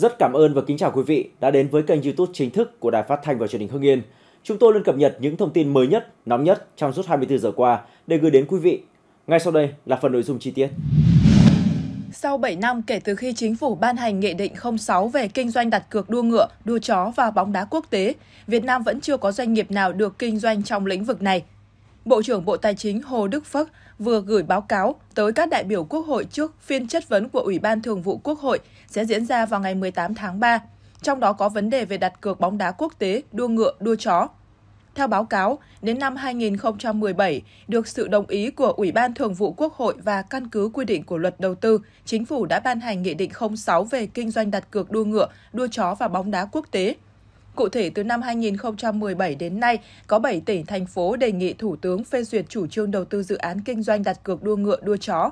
Rất cảm ơn và kính chào quý vị đã đến với kênh YouTube chính thức của Đài Phát thanh và Truyền hình Hưng Yên. Chúng tôi luôn cập nhật những thông tin mới nhất, nóng nhất trong suốt 24 giờ qua để gửi đến quý vị. Ngay sau đây là phần nội dung chi tiết. Sau 7 năm kể từ khi chính phủ ban hành Nghị định 06 về kinh doanh đặt cược đua ngựa, đua chó và bóng đá quốc tế, Việt Nam vẫn chưa có doanh nghiệp nào được kinh doanh trong lĩnh vực này. Bộ trưởng Bộ Tài chính Hồ Đức Phước vừa gửi báo cáo tới các đại biểu Quốc hội trước phiên chất vấn của Ủy ban Thường vụ Quốc hội sẽ diễn ra vào ngày 18 tháng 3, trong đó có vấn đề về đặt cược bóng đá quốc tế, đua ngựa, đua chó. Theo báo cáo, đến năm 2017, được sự đồng ý của Ủy ban Thường vụ Quốc hội và căn cứ quy định của luật đầu tư, chính phủ đã ban hành Nghị định 06 về kinh doanh đặt cược đua ngựa, đua chó và bóng đá quốc tế – Cụ thể, từ năm 2017 đến nay, có 7 tỉnh, thành phố đề nghị Thủ tướng phê duyệt chủ trương đầu tư dự án kinh doanh đặt cược đua ngựa, đua chó.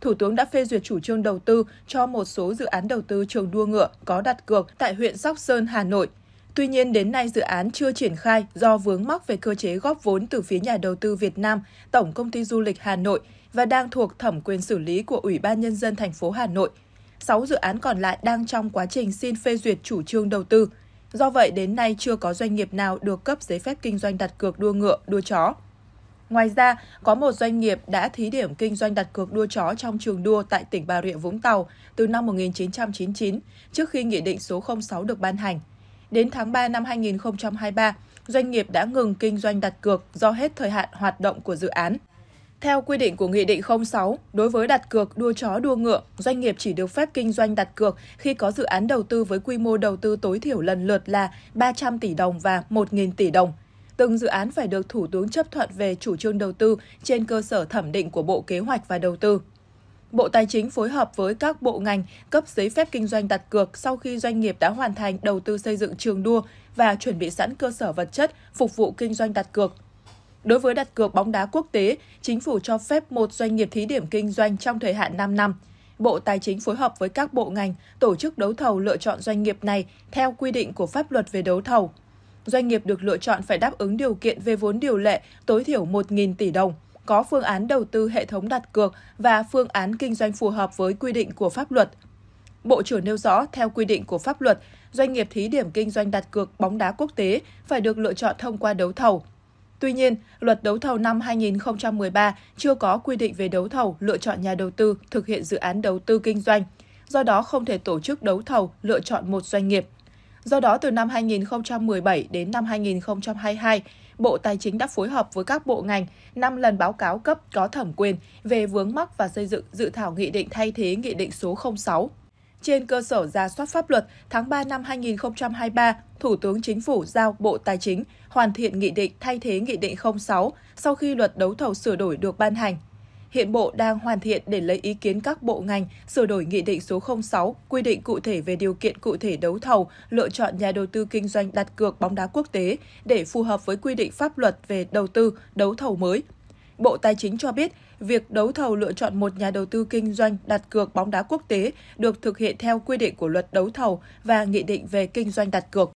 Thủ tướng đã phê duyệt chủ trương đầu tư cho một số dự án đầu tư trường đua ngựa có đặt cược tại huyện Sóc Sơn, Hà Nội. Tuy nhiên, đến nay dự án chưa triển khai do vướng mắc về cơ chế góp vốn từ phía nhà đầu tư Việt Nam, Tổng công ty du lịch Hà Nội và đang thuộc thẩm quyền xử lý của Ủy ban Nhân dân thành phố Hà Nội. Sáu dự án còn lại đang trong quá trình xin phê duyệt chủ trương đầu tư. Do vậy, đến nay chưa có doanh nghiệp nào được cấp giấy phép kinh doanh đặt cược đua ngựa, đua chó. Ngoài ra, có một doanh nghiệp đã thí điểm kinh doanh đặt cược đua chó trong trường đua tại tỉnh Bà Rịa Vũng Tàu từ năm 1999, trước khi Nghị định số 06 được ban hành. Đến tháng 3 năm 2023, doanh nghiệp đã ngừng kinh doanh đặt cược do hết thời hạn hoạt động của dự án. Theo quy định của Nghị định 06, đối với đặt cược đua chó đua ngựa, doanh nghiệp chỉ được phép kinh doanh đặt cược khi có dự án đầu tư với quy mô đầu tư tối thiểu lần lượt là 300 tỷ đồng và 1.000 tỷ đồng. Từng dự án phải được Thủ tướng chấp thuận về chủ trương đầu tư trên cơ sở thẩm định của Bộ Kế hoạch và Đầu tư. Bộ Tài chính phối hợp với các bộ ngành cấp giấy phép kinh doanh đặt cược sau khi doanh nghiệp đã hoàn thành đầu tư xây dựng trường đua và chuẩn bị sẵn cơ sở vật chất phục vụ kinh doanh đặt cược Đối với đặt cược bóng đá quốc tế, chính phủ cho phép một doanh nghiệp thí điểm kinh doanh trong thời hạn 5 năm. Bộ Tài chính phối hợp với các bộ ngành tổ chức đấu thầu lựa chọn doanh nghiệp này theo quy định của pháp luật về đấu thầu. Doanh nghiệp được lựa chọn phải đáp ứng điều kiện về vốn điều lệ tối thiểu 1.000 tỷ đồng, có phương án đầu tư hệ thống đặt cược và phương án kinh doanh phù hợp với quy định của pháp luật. Bộ trưởng nêu rõ, theo quy định của pháp luật, doanh nghiệp thí điểm kinh doanh đặt cược bóng đá quốc tế phải được lựa chọn thông qua đấu thầu, Tuy nhiên, luật đấu thầu năm 2013 chưa có quy định về đấu thầu lựa chọn nhà đầu tư thực hiện dự án đầu tư kinh doanh, do đó không thể tổ chức đấu thầu lựa chọn một doanh nghiệp. Do đó, từ năm 2017 đến năm 2022, Bộ Tài chính đã phối hợp với các bộ ngành 5 lần báo cáo cấp có thẩm quyền về vướng mắc và xây dựng dự thảo nghị định thay thế Nghị định số 06 trên cơ sở ra soát pháp luật, tháng 3 năm 2023, Thủ tướng Chính phủ giao Bộ Tài chính hoàn thiện nghị định thay thế Nghị định 06 sau khi luật đấu thầu sửa đổi được ban hành. Hiện Bộ đang hoàn thiện để lấy ý kiến các bộ ngành sửa đổi Nghị định số 06 quy định cụ thể về điều kiện cụ thể đấu thầu, lựa chọn nhà đầu tư kinh doanh đặt cược bóng đá quốc tế để phù hợp với quy định pháp luật về đầu tư, đấu thầu mới. Bộ Tài chính cho biết việc đấu thầu lựa chọn một nhà đầu tư kinh doanh đặt cược bóng đá quốc tế được thực hiện theo quy định của luật đấu thầu và nghị định về kinh doanh đặt cược.